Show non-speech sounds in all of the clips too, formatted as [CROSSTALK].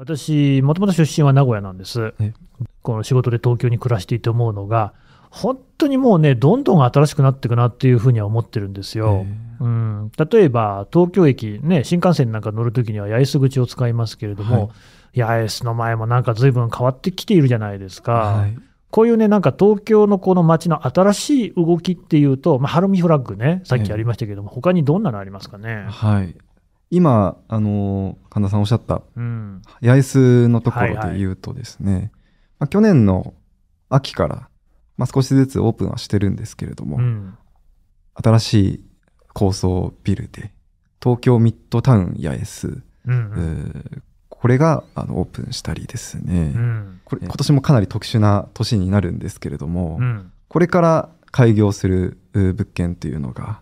私、もともと出身は名古屋なんです。この仕事で東京に暮らしていて思うのが、本当にもうね、どんどん新しくなっていくなっていうふうには思ってるんですよ。うん、例えば、東京駅、ね、新幹線なんか乗るときには八重洲口を使いますけれども、はい、八重洲の前もなんか随分変わってきているじゃないですか。はいこういうね、なんか東京のこの街の新しい動きっていうと、まあ、ハルミフラッグね、さっきありましたけども、ええ、他にどんなのありますかね。はい。今、あのー、神田さんおっしゃった、うん、八重洲のところで言うとですね、はいはい、まあ、去年の秋から、まあ、少しずつオープンはしてるんですけれども、うん、新しい高層ビルで、東京ミッドタウン八重洲、うん、これがあのオープンしたりですね、うん、これ今年もかなり特殊な年になるんですけれども、これから開業する物件というのが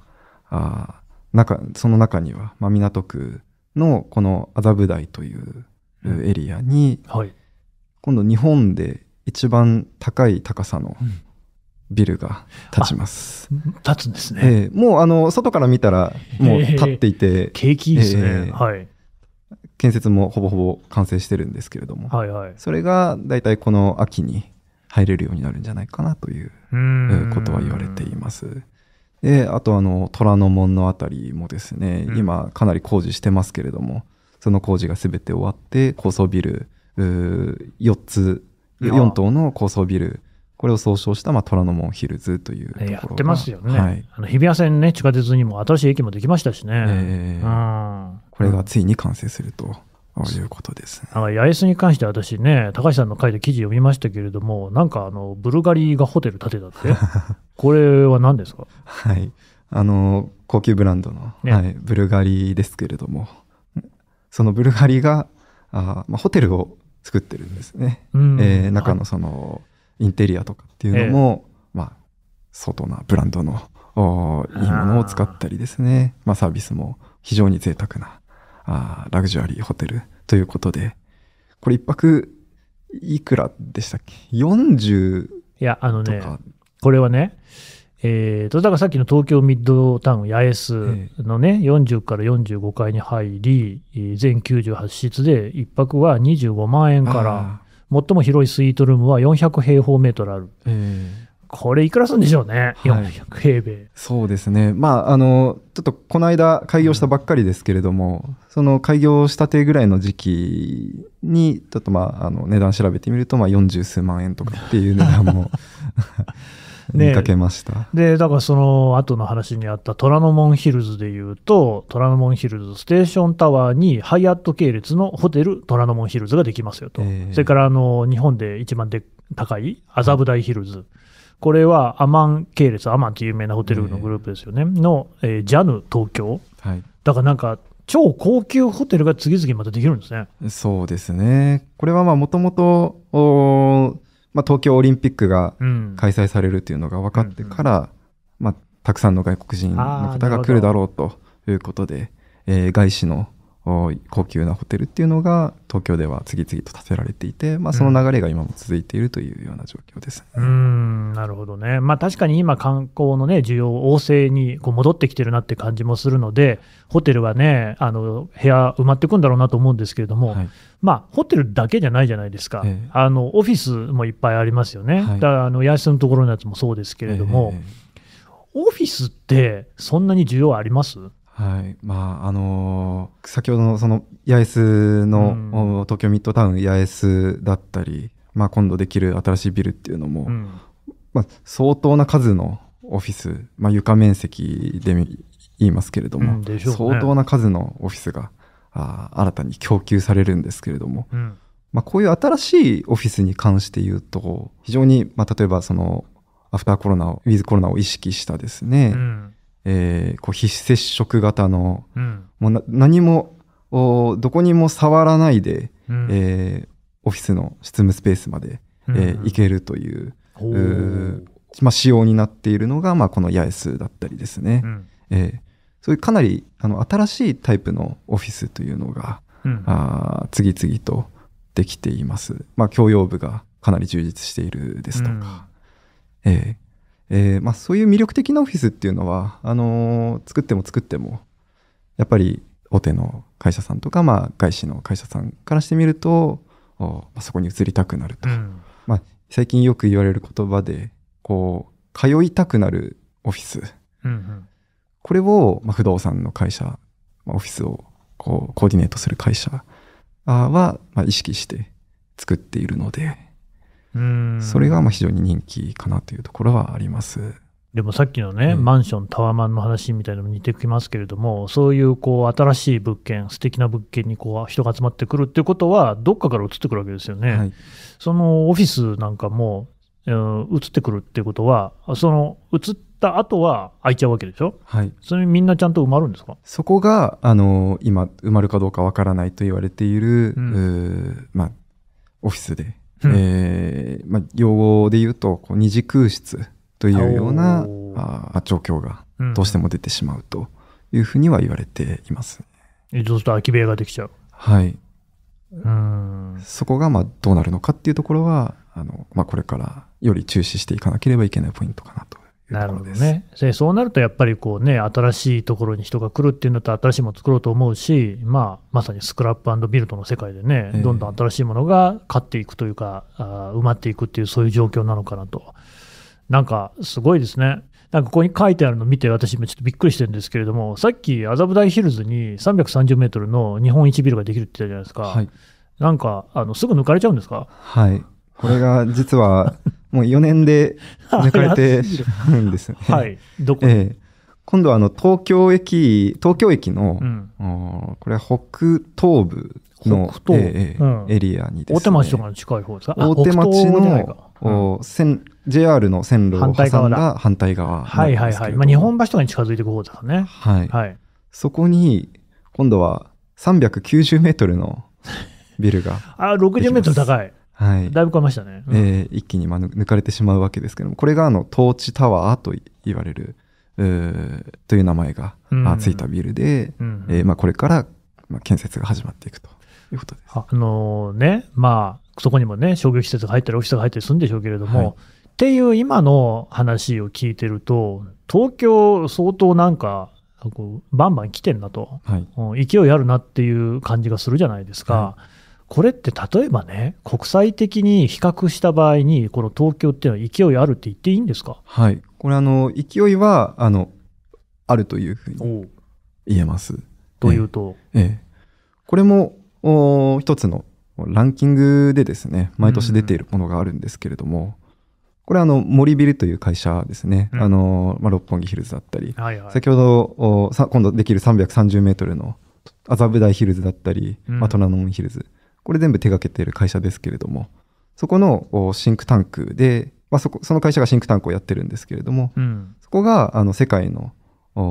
あ中その中には、まあ、港区のこの麻布台というエリアに、うんはい、今度日本で一番高い高さのビルが建ちます。うん、立つんですね。えー、もうあの外から見たらもう立っていて、景気いいですね、えーはい、建設もほぼほぼ完成してるんですけれども、はいはい、それが大体この秋に入れるようになるんじゃないかなということは言われています。であとあの虎ノ門の辺りもですね、うん、今かなり工事してますけれどもその工事が全て終わって高層ビル4つ4棟の高層ビルこれを総称した、まあ、虎ノ門ヒルズというやってますよね、はい、あの日比谷線ね地下鉄にも新しい駅もできましたしね、えー、うん、これがついに完成するとということですね。八重洲に関して私ね、高橋さんの書いた記事読みましたけれども、なんかあのブルガリがホテル建てたって、[LAUGHS] これは何ですかはい。あの、高級ブランドの、ね、はい、ブルガリですけれども、そのブルガリが、あまあ、ホテルを作ってるんですね。うん、えー、中のその、インテリアとかっていうのも、えー、まあ、外なブランドのおいいものを使ったりですね、あまあ、サービスも非常に贅沢なあラグジュアリーホテルということで、これ1泊いくらでしたっけ ?40 いや、あのね、これはね、えーと、だからさっきの東京ミッドタウン八重洲のね、えー、40から45階に入り、全98室で1泊は25万円から、最も広いスイートルームは400平方メートルある。えーこれいくらするんでしょうね、はい、400平米。そうですね、まあ、あのちょっとこの間、開業したばっかりですけれども、うん、その開業したてぐらいの時期に、ちょっと、まあ、あの値段調べてみると、まあ、40数万円とかっていう値段も [LAUGHS] [LAUGHS] 見かけました。で、だからその後の話にあった虎ノ門ヒルズでいうと、虎ノ門ヒルズステーションタワーにハイアット系列のホテル虎ノ門ヒルズができますよと。えー、それからあの日本で一番で高い麻布台ヒルズ、これはアマン系列、アマンって有名なホテルのグループですよね、の、えー、JAN 東京、はい、だからなんか、超高級ホテルが次々またできるんですね。そうですね。これはまあもともと、まあ、東京オリンピックが開催されるというのが分かってから、うんうんうん、まあ、たくさんの外国人の方が来るだろうということで、えー、外資の高級なホテルっていうのが東京では次々と建てられていて、まあ、その流れが今も続いているというような状況です、ね、うんなるほどね、まあ、確かに今、観光の、ね、需要、旺盛にこう戻ってきてるなって感じもするので、ホテルはね、あの部屋埋まっていくんだろうなと思うんですけれども、はい、まあ、ホテルだけじゃないじゃないですか、えー、あのオフィスもいっぱいありますよね、はい、だあの八重洲のところのやつもそうですけれども、えー、オフィスって、そんなに需要ありますはい、まああのー、先ほどのその八重洲の、うん、東京ミッドタウン八重洲だったり、まあ、今度できる新しいビルっていうのも、うん、まあ、相当な数のオフィス、まあ、床面積で言いますけれども、うんね、相当な数のオフィスがあ新たに供給されるんですけれども、うん、まあ、こういう新しいオフィスに関して言うと非常に、まあ、例えばそのアフターコロナをウィズコロナを意識したですね、うんえー、こう非接触型の、うん、もう何もどこにも触らないで、うん、えー、オフィスの執務スペースまで、うん、えー、行けるというう、まあ、仕様になっているのが、まあ、この八重洲だったりですね、うん、えー、そういうかなりあの新しいタイプのオフィスというのが、うん、あ次々とできています。まあ、教養部がかなり充実しているですとか、うん、えーえー、まあ、そういう魅力的なオフィスっていうのはあのー、作っても作ってもやっぱり大手の会社さんとか、まあ、外資の会社さんからしてみるとまあ、そこに移りたくなると、うん、まあ、最近よく言われる言葉でこう通いたくなるオフィス、うんうん、これを、まあ、不動産の会社、まあ、オフィスをこうコーディネートする会社は、まあ、意識して作っているので。それがまあ非常に人気かなというところはあります。でもさっきのね、うん、マンション、タワマンの話みたいなのも似てきますけれども、そういうこう新しい物件、素敵な物件にこう人が集まってくるっていうことは、どっかから移ってくるわけですよね。はい、そのオフィスなんかも、うん、移ってくるっていうことは、その移った後は空いちゃうわけでしょ、はい、それみんなちゃんと埋まるんですかそこがあの今、埋まるかどうかわからないと言われている、うん、まあ、オフィスでえー、まあ、用語で言うとこう二次空室というようなあ状況がどうしても出てしまうというふうには言われています。うん、そうすると空き部屋ができちゃう。はい。うんそこがまあどうなるのかっていうところはあの、まあ、これからより注視していかなければいけないポイントかなとなるほどね。そうなるとやっぱりこうね、新しいところに人が来るっていうのと、新しいもの作ろうと思うし、まあ、まさにスクラップビルドの世界でね、どんどん新しいものが勝っていくというか、あ埋まっていくっていう、そういう状況なのかなと。なんか、すごいですね。なんかここに書いてあるの見て、私、もちょっとびっくりしてるんですけれども、さっき麻布台ヒルズに330メートルの日本一ビルができるって言ったじゃないですか。はい、なんか、あのすぐ抜かれちゃうんですかはい。これが実はもう4年で抜かれてしまうんです、ね、[LAUGHS] はい、どこ、えー、今度はあの東京駅、東京駅の、うん、これ北東部の北東、えーうん、エリアにですね。大手町とかの近い方ですか大手町のお線 JR の線路を挟んだ反対側はいはいはい、まあ、日本橋とかに近づいていく方ですね、はい、はい、そこに今度は390メートルのビルがあ60メートル高いはい、だいぶ変えましたね、うん、えー、一気に抜かれてしまうわけですけどもこれがあのトーチタワーと言われるという名前が、うついたビルで、うんえー、まあ、これから、まあ、建設が始まっていくということです。あのー、ねまあ、そこにもね商業施設が入ったりオフィスが入ったりするんでしょうけれども、はい、っていう今の話を聞いてると東京相当なんかこうバンバン来てんなと、はい、勢いあるなっていう感じがするじゃないですか、はこれって例えばね、国際的に比較した場合に、この東京っていうのは勢いあるって言っていいんですかはい。これあの、勢いは、あの、あるというふうに言えます。というと、ええ。これも、お一つのランキングでですね、毎年出ているものがあるんですけれども、うんうん、これあの、森ビルという会社ですね。うん、あの、まあ、六本木ヒルズだったり、はいはい、先ほどおさ、今度できる330メートルの麻布台ヒルズだったり、まあ、虎ノ門ヒルズ。これ全部手がけている会社ですけれども、そこのシンクタンクで、まあ、そこその会社がシンクタンクをやってるんですけれども、うん、そこがあの世界の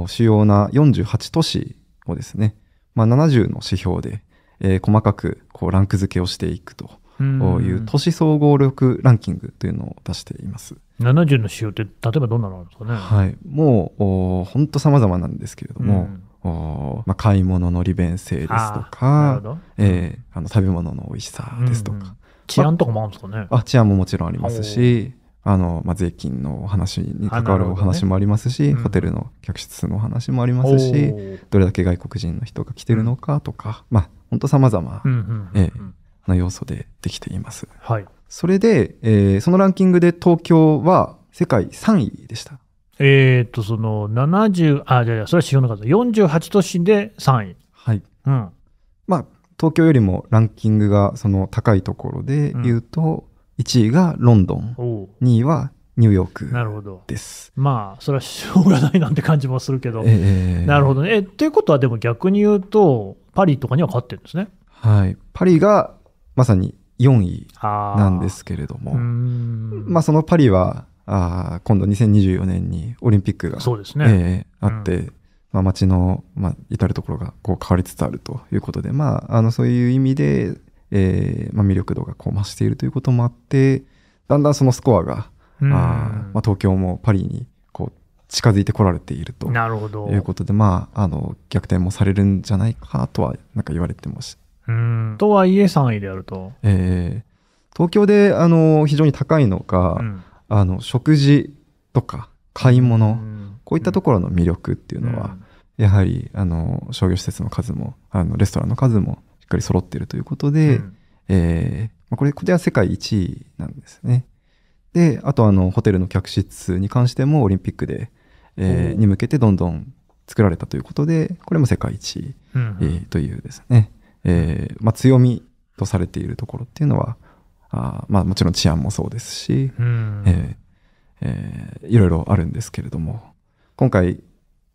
主要な48都市をですね、まあ、70の指標で、えー、細かくこうランク付けをしていくと。いう都市総合力ランキングというのを出しています。70の指標って例えばどんなのあるんですかね。はい、もう本当さまざまなんですけれども、うんまあ、買い物の利便性ですとか、えー、あの食べ物の美味しさですとか、うんうん、治安とかもあるんですかね、あ、治安ももちろんありますしあの、まあ、税金の話に関わるお話もありますし、ねうん、ホテルの客室の話もありますしどれだけ外国人の人が来てるのかとか、まあ本当さまざまな要素でできています。はい、それで、えー、そのランキングで東京は世界3位でした。えっ、ー、と、その70、あ、じゃあ、それは指標の数、48都市で3位。はい。うん。まあ、東京よりもランキングがその高いところで言うと、うん、1位がロンドン、2位はニューヨークなるほどですまあそれはしょうがないなんて感じもするけど、えー、なるほどねえということはでも逆に言うとパリとかには勝ってるんですねはいパリがまさに4位なんですけれどもまあそのパリはあ今度2024年にオリンピックがそうですね、えー、あって、うん、まあ、街の、まあ、至る所がこう変わりつつあるということで、まあ、あのそういう意味で、えーまあ、魅力度がこう増しているということもあってだんだんそのスコアが、うん、あまあ、東京もパリにこう近づいてこられているとなるほどいうことで、まあ、あの逆転もされるんじゃないかとはなんか言われてます、うんとはいえ3位であると。えー、東京であの非常に高いのか、うんあの食事とか買い物、うん、こういったところの魅力っていうのは、うん、やはりあの商業施設の数もあのレストランの数もしっかり揃っているということで、うん、えー、これこは世界1位なんですね。であとあのホテルの客室に関してもオリンピックで、えー、に向けてどんどん作られたということでこれも世界一、位、うん、えー、というですね、えーまあ、強みとされているところっていうのはあまあもちろん治安もそうですし、うんえーえー、いろいろあるんですけれども今回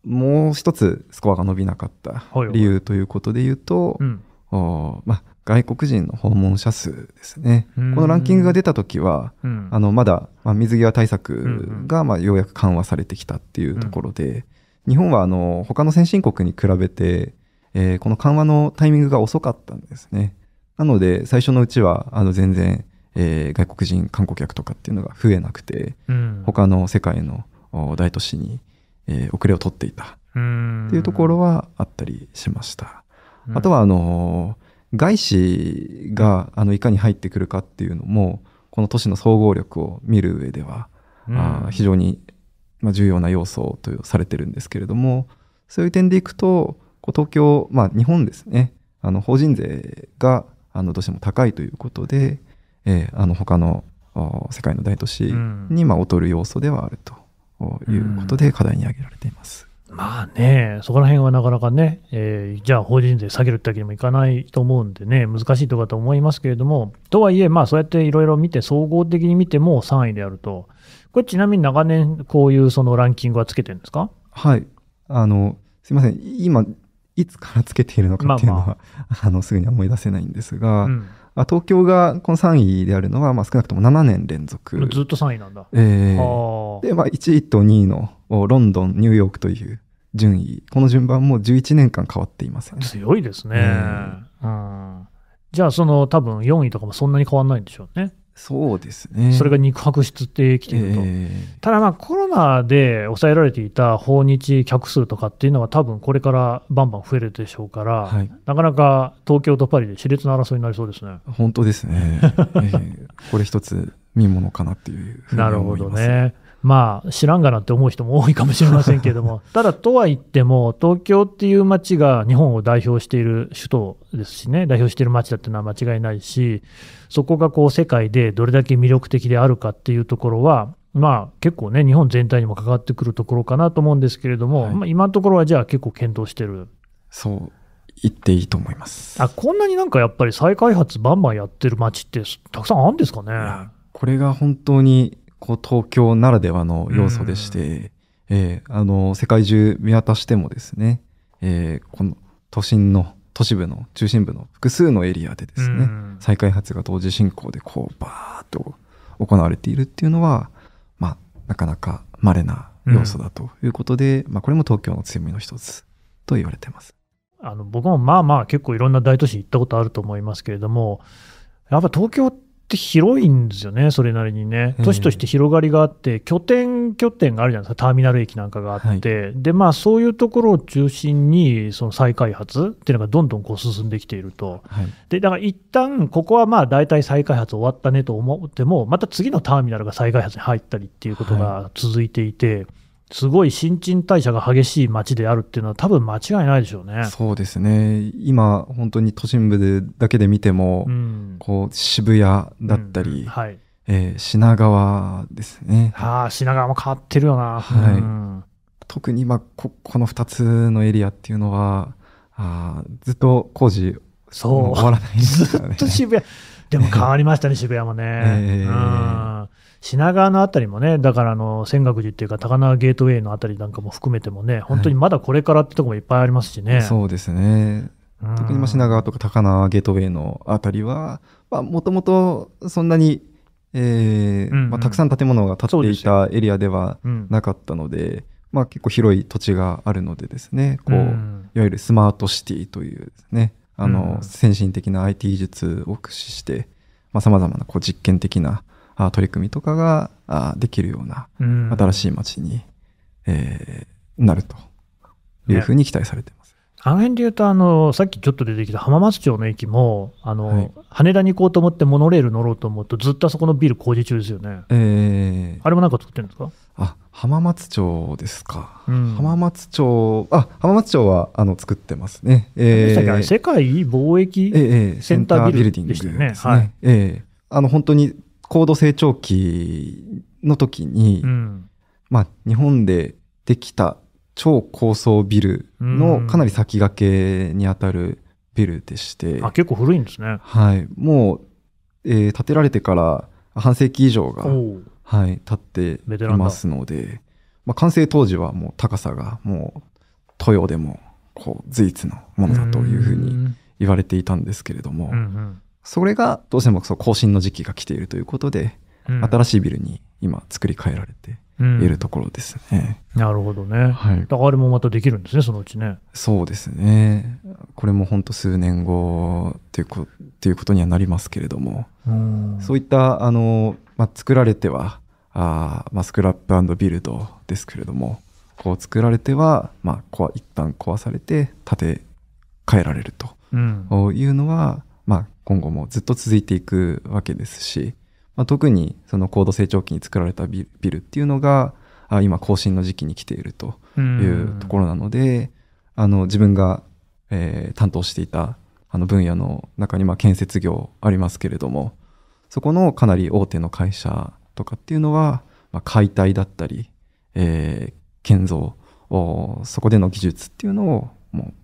もう一つスコアが伸びなかった理由ということで言うと、うん、おまあ、外国人の訪問者数ですね、このランキングが出た時は、うん、あのまだ、まあ、水際対策が、まあ、ようやく緩和されてきたっていうところで、うん、日本はあの他の先進国に比べて、えー、この緩和のタイミングが遅かったんですね。なので最初のうちはあの全然、えー、外国人観光客とかっていうのが増えなくて、うん、他の世界の大都市に、えー、遅れを取っていたっていうところはあったりしました。うん、あとはあの外資があのいかに入ってくるかっていうのもこの都市の総合力を見る上では、うん、あ非常に、まあ、重要な要素とされてるんですけれどもそういう点でいくとこう東京、まあ、日本ですねあの法人税があのどうしても高いということで、えー、あの他の世界の大都市にまあ劣る要素ではあるということで課題に挙げられています。うんうん、まあね、そこら辺はなかなかね、えー、じゃあ法人税下げるってわけにもいかないと思うんでね、難しいとかと思いますけれども、とはいえ、まあそうやっていろいろ見て、総合的に見ても3位であると、これちなみに長年こういうそのランキングはつけてるんですかはい。あの、すいません。今、いつからつけているのかっていうのは、まあまあ、あのすぐには思い出せないんですが、うん、東京がこの3位であるのは、まあ、少なくとも7年連続ずっと3位なんだ、えー、で、まあ、1位と2位のロンドンニューヨークという順位この順番も11年間変わっていません、ね、強いですね、うん、じゃあその多分4位とかもそんなに変わらないんでしょうねそうですね。それが肉薄してきていると。えー、ただまあコロナで抑えられていた訪日客数とかっていうのは多分これからバンバン増えるでしょうから、はい、なかなか東京とパリで熾烈な争いになりそうですね。本当ですね。[LAUGHS] えー、これ一つ見ものかなっていうふうに思います。なるほどね。まあ知らんがなって思う人も多いかもしれませんけども、[LAUGHS] ただとは言っても、東京っていう街が日本を代表している首都ですしね、代表している街だっていうのは間違いないし、そこがこう世界でどれだけ魅力的であるかっていうところは、まあ結構ね、日本全体にも関わってくるところかなと思うんですけれども、はい、まあ、今のところはじゃあ結構検討してる。そう言っていいと思いますあこんなになんかやっぱり再開発バンバンやってる街ってたくさんあるんですかねこれが本当にこう東京ならではの要素でして、えー、あの世界中見渡してもですね、えー、この都心の都市部の中心部の複数のエリアでですね、再開発が同時進行でこうバーッと行われているっていうのは、まあ、なかなか稀な要素だということで、うん、まあ、これも東京の強みの一つと言われてますあの僕もまあまあ結構いろんな大都市行ったことあると思いますけれどもやっぱ東京っって広いんですよね、それなりにね、都市として広がりがあって、拠点拠点があるじゃないですか、ターミナル駅なんかがあって、はい、でまあ、そういうところを中心に、その再開発っていうのがどんどんこう進んできていると、はい、でだから一旦ここはまあ大体再開発終わったねと思っても、また次のターミナルが再開発に入ったりっていうことが続いていて。はいすごい新陳代謝が激しい街であるっていうのは多分間違いないでしょうね。そうですね。今本当に都心部でだけで見ても、うん、こう渋谷だったり、うん、はい、えー、品川ですね。ああ、品川も変わってるよな。はい。うん、特にまあ、ここの2つのエリアっていうのは、あずっと工事そう終わらない、ね、[LAUGHS] ずっと渋谷。でも変わりましたね、[LAUGHS] 渋谷もね。えー、うん品川の辺りもね、だからあの泉岳寺っていうか、高輪ゲートウェイの辺りなんかも含めてもね、本当にまだこれからってとこもいっぱいありますしね。はい、そうですね。特に品川とか高輪ゲートウェイの辺りは、もともとそんなに、えー、うんうん、まあ、たくさん建物が建っていたエリアではなかったので、でうん、まあ、結構広い土地があるのでですね、こう、うん、いわゆるスマートシティというですね、あの、先進的な IT 技術を駆使して、まあ、まなこう実験的な取り組みとかができるような新しい街に、えー、なるというふうに期待されてます。ね、あの辺でいうとあの、さっきちょっと出てきた浜松町の駅もあの、はい、羽田に行こうと思ってモノレール乗ろうと思うと、ずっとあそこのビル工事中ですよね。えー、あれもなんか作ってるんですかあ浜松町ですか、うん、浜松町あ浜松町はあの作ってますね、えー、世界貿易センタービルディングですね、ええあの本当に高度成長期の時に、うん、まあ、日本でできた超高層ビルのかなり先駆けにあたるビルでして、うん、あ結構古いんですねはいもう、えー、建てられてから半世紀以上が、はい、経っていますので、まあ、完成当時はもう高さがもう豊でもこう随一のものだというふうに言われていたんですけれども、うんうん、それがどうしてもそう更新の時期が来ているということで、うん、新しいビルに今作り変えられているところですね。うん、なるほどね。はい。だからあれもまたできるんですね、そのうちね。そうですね。これも本当数年後っていうこっていうことにはなりますけれども、うん、そういったあの、まあ、作られてはあ、まあ、スクラップビルドですけれども、こう作られては、まあ、こわ一旦壊されて建て替えられるというのは、今後もずっと続いていくわけですし、まあ、特にその高度成長期に作られたビルっていうのが今更新の時期に来ているというところなのであの自分が、えー、担当していたあの分野の中にまあ建設業ありますけれどもそこのかなり大手の会社とかっていうのは、まあ、解体だったり、えー、建造そこでの技術っていうのをもう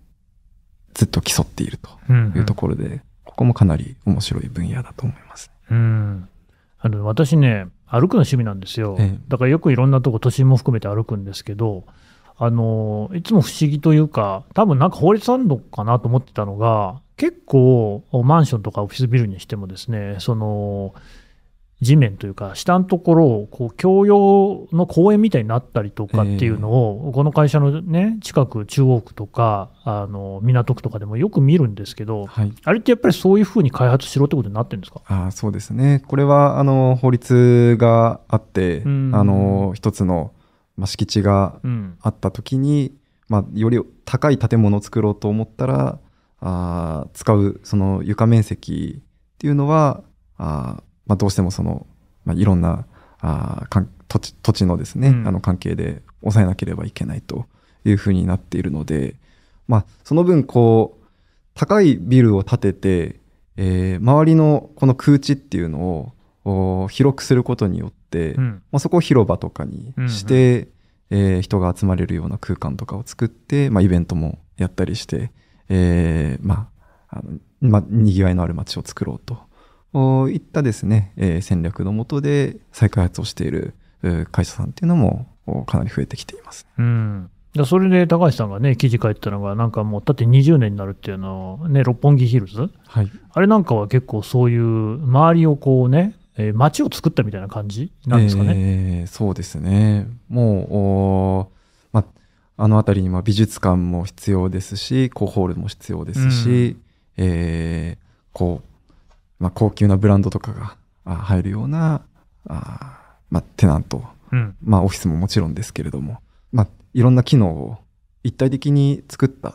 ずっと競っているというところで、うんうん、こもかなり面白い分野だと思います。うんあの私ね、歩くの趣味なんですよ、ええ、だからよくいろんなとこ、都心も含めて歩くんですけど、あのいつも不思議というか、多分なんか法律あるかなと思ってたのが、結構、マンションとかオフィスビルにしてもですね、その地面というか、下のところをこう共用の公園みたいになったりとかっていうのを、この会社の、ね、近く、中央区とかあの港区とかでもよく見るんですけど、はい、あれってやっぱりそういうふうに開発しろってことになってるんですかあそうですね、これはあの法律があって、うん、あの一つの、まあ、敷地があった時に、うん、まあ、より高い建物を作ろうと思ったら、あ使うその床面積っていうのは、あまあ、どうしてもその、まあ、いろんなあかん土地土地のですね、うん、あの関係で抑えなければいけないというふうになっているので、まあ、その分こう高いビルを建てて、えー、周りのこの空地っていうのを広くすることによって、うん、まあ、そこを広場とかにして、うんうん、えー、人が集まれるような空間とかを作って、まあ、イベントもやったりして、えー、まああのまあ、にぎわいのある街を作ろうといったですね、えー、戦略のもとで再開発をしている会社さんっていうのもかなり増えてきています。うんそれで高橋さんがね、記事書いてたのが、なんかもう、だって20年になるっていうのね、六本木ヒルズ、はい、あれなんかは結構そういう、周りをこうね、えー、街を作ったみたいな感じなんですかね。えー、そうですね。もう、ま、あの辺りには美術館も必要ですし、こうホールも必要ですし、うん、えー、こう、まあ、高級なブランドとかが入るようなあ、まあ、テナント、うん、まあ、オフィスももちろんですけれども、まあ、いろんな機能を一体的に作ったっ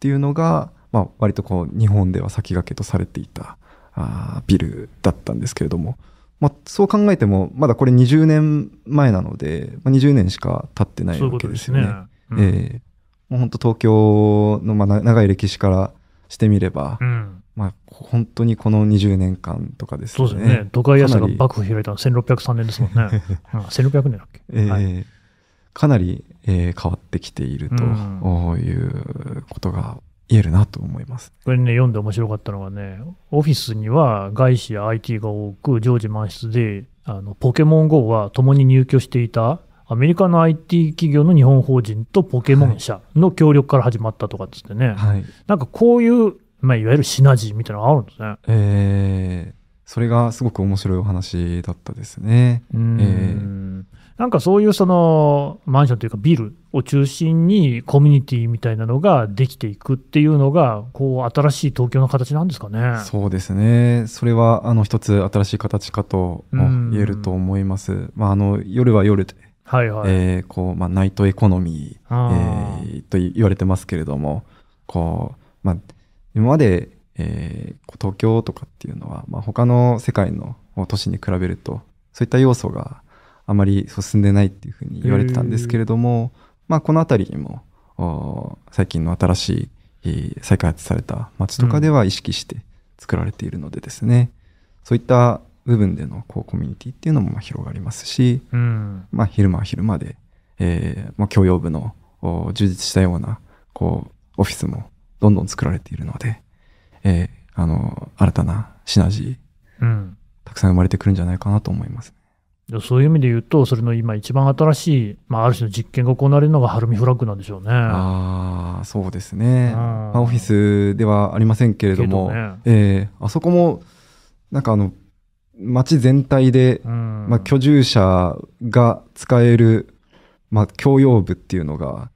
ていうのが、まあ、割とこう日本では先駆けとされていたあビルだったんですけれども、まあ、そう考えてもまだこれ20年前なので、まあ、20年しか経ってないわけですよね。本当東京のまあ長い歴史からしてみれば、うん、まあ、本当にこの20年間とかですね。そうですね。都会屋さが幕府開いたの1603年ですもんね。う [LAUGHS] ん、1600年だっけ、えー、はい、かなり、えー、変わってきているということが言えるなと思います。これね、読んで面白かったのはね、オフィスには外資や IT が多く、常時満室で、あのポケモン GO は共に入居していたアメリカの IT 企業の日本法人とポケモン社の協力から始まったとかっつってね、はい、なんかこういう、まあ、いわゆるシナジーみたいなのがあるんですね。えー、それがすごく面白いお話だったですね。うん、えー、なんかそういうそのマンションというかビルを中心にコミュニティみたいなのができていくっていうのがこう新しい東京の形なんですかね。そうですね。それはあの一つ新しい形かと言えると思います。まああの夜は夜はいはい、えー、こうまあ、ナイトエコノミーえー、と言われてますけれどもこう、まあ、今まで、えー、東京とかっていうのは、まあ、他の世界の都市に比べるとそういった要素があまり進んでないっていうふうに言われてたんですけれども、まあ、この辺りにも最近の新しい再開発された街とかでは意識して作られているのでですね、うん、そういった部分でのこうコミュニティっていうのもまあ広がりますし、うん、まあ、昼間は昼間で、えー、まあ、共用部の充実したようなこうオフィスもどんどん作られているので、えー、あの新たなシナジー、うん、たくさん生まれてくるんじゃないかなと思います、ね、そういう意味で言うと、それの今、一番新しい、まあ、ある種の実験が行われるのが、ハルミフラッグなんでしょうね。ああ、そうですね、まあ、オフィスではありませんけれども、どね、えー、あそこも、なんかあの、街全体で、まあ、居住者が使える、まあ、共用部っていうのが、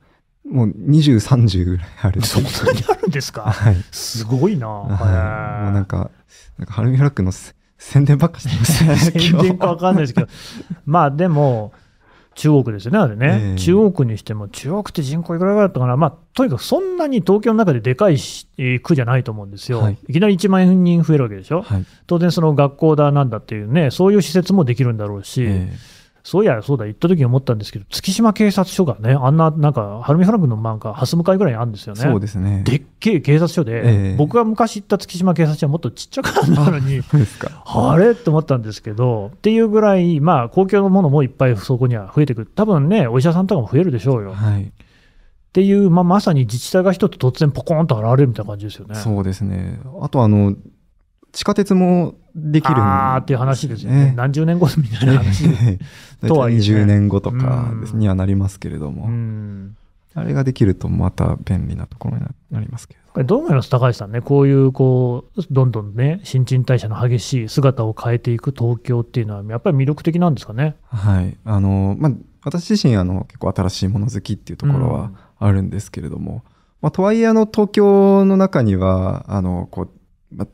もう20、30ぐらいあるそんなにあるんですか、[LAUGHS] はい、すごいな、はい、もうなんか、なんかハルミフラッグの宣伝ばっかしてますね。[LAUGHS] 宣伝かわかんないですけど、[LAUGHS] まあでも、中国ですよね、あれね、えー、中国にしても、中国って人口いくらぐらいだったかな、まあ、とにかくそんなに東京の中ででかい区じゃないと思うんですよ、はい、いきなり1万人増えるわけでしょ、はい、当然、その学校だなんだっていうね、そういう施設もできるんだろうし。えーそういや、そうだ、行った時に思ったんですけど、月島警察署がね、あんな、なんか、晴海フラグのなんか、蓮向かいぐらいあるんですよね。そうですね。でっけえ警察署で、えー、僕が昔行った月島警察署はもっとちっちゃかったのに、[LAUGHS] あれと思ったんですけど、っていうぐらい、まあ、公共のものもいっぱいそこには増えてくる。多分ね、お医者さんとかも増えるでしょうよ。はい。っていう、まあ、まさに自治体が一つ突然ポコンと現れるみたいな感じですよね。そうですね。あとあの、地下鉄もできる、ああっていう話ですね。何十年後みたいな話とはいえ、20 [LAUGHS] 年後とかにはなりますけれども。あれができるとまた便利なところになりますけど。どう思います高橋さんね、こういう、こう、どんどんね、新陳代謝の激しい姿を変えていく東京っていうのは、やっぱり魅力的なんですかね。はい。あの、まあ、私自身、あの、結構新しいもの好きっていうところはあるんですけれども、うん、まあ、とはいえ、あの、東京の中には、あの、こう、まあ、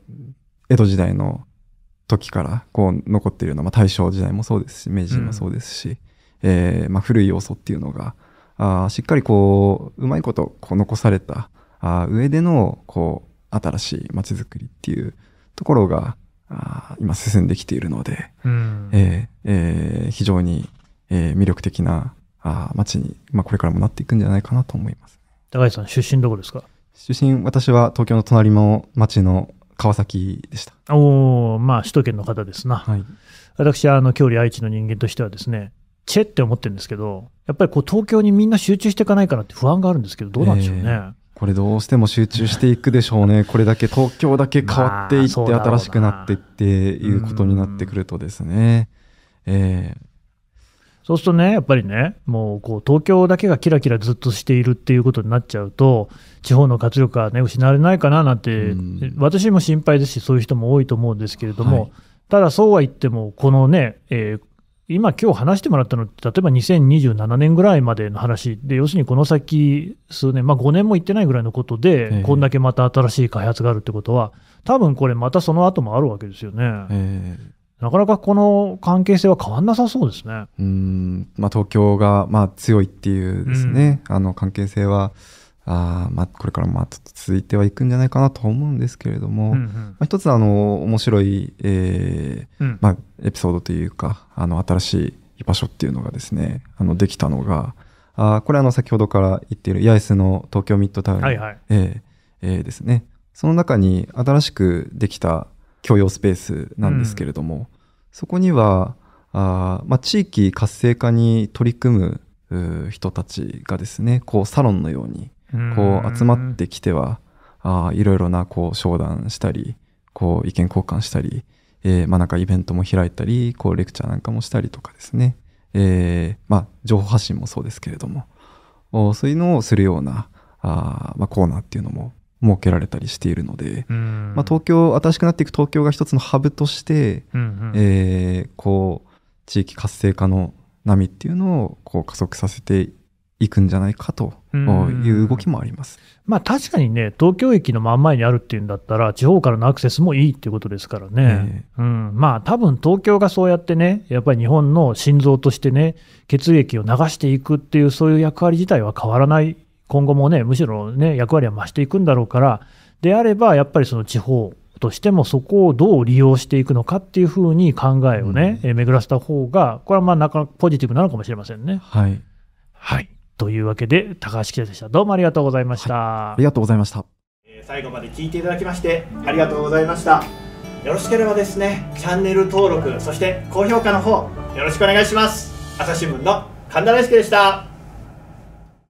江戸時代の時からこう残っているのは、まあ、大正時代もそうですし明治もそうですし、うん、えー、まあ、古い要素っていうのがあしっかりこううまいことこう残されたあ上でのこう新しい街づくりっていうところがあ今進んできているので、うん、えー、えー、非常に、えー、魅力的なあ街に、まあ、これからもなっていくんじゃないかなと思います。高橋さん出身どこですか出身私は東京の隣の町の川崎でした。おお、まあ、首都圏の方ですな。はい、私は、あの、郷里愛知の人間としてはですね、チェって思ってるんですけど、やっぱりこう、東京にみんな集中していかないかなって不安があるんですけど、どうなんでしょうね。えー、これどうしても集中していくでしょうね。[LAUGHS] これだけ東京だけ変わっていって、新しくなってっていうことになってくるとですね。えー、そうするとね、やっぱりね、もうこう東京だけがキラキラずっとしているっていうことになっちゃうと、地方の活力が、ね、失われないかななんて、うん、私も心配ですし、そういう人も多いと思うんですけれども、はい、ただそうは言っても、このね、えー、今、今日話してもらったのって、例えば2027年ぐらいまでの話で、要するにこの先数年、まあ、5年も行ってないぐらいのことで、えこんだけまた新しい開発があるってことは、多分これ、またその後もあるわけですよね。えなかなかこの関係性は変わんなさそうですね。うん、まあ、東京が、まあ、強いっていうですね、うん、あの関係性は、あまあ、これからまあ続いてはいくんじゃないかなと思うんですけれども、うんうん、まあ、一つあの面白い、えー、うん、まあ、エピソードというかあの新しい居場所っていうのがですねあのできたのがあこれあの先ほどから言っている八重洲の東京ミッドタウン、はいはい、えー、えー、ですねその中に新しくできた共用スペースなんですけれども、そこにはあ、まあ、地域活性化に取り組む人たちがですねこうサロンのようにこう集まってきてはあいろいろなこう商談したりこう意見交換したり、えー、まあ、なんかイベントも開いたりこうレクチャーなんかもしたりとかですね、えー、まあ、情報発信もそうですけれどもそういうのをするようなあ、まあ、コーナーっていうのも設けられたりしているので、まあ、東京新しくなっていく東京が一つのハブとして、うんうん、えー、こう地域活性化の波っていうのをこう加速させていくんじゃないかという動きもあります、まあ、確かにね、東京駅の真ん前にあるっていうんだったら、地方からのアクセスもいいっていうことですからね、えー、うん、まあ多分東京がそうやってね、やっぱり日本の心臓としてね、血液を流していくっていう、そういう役割自体は変わらない今後もね、むしろね、役割は増していくんだろうから、であれば、やっぱりその地方としても、そこをどう利用していくのかっていうふうに考えをね、うん、巡らせた方が、これはまあ、なかなかポジティブなのかもしれませんね。はい。はい。というわけで、高橋記者でした。どうもありがとうございました。はい、ありがとうございました。最後まで聞いていただきまして、ありがとうございました。よろしければですね、チャンネル登録、そして高評価の方、よろしくお願いします。朝日新聞の神田大輔でした。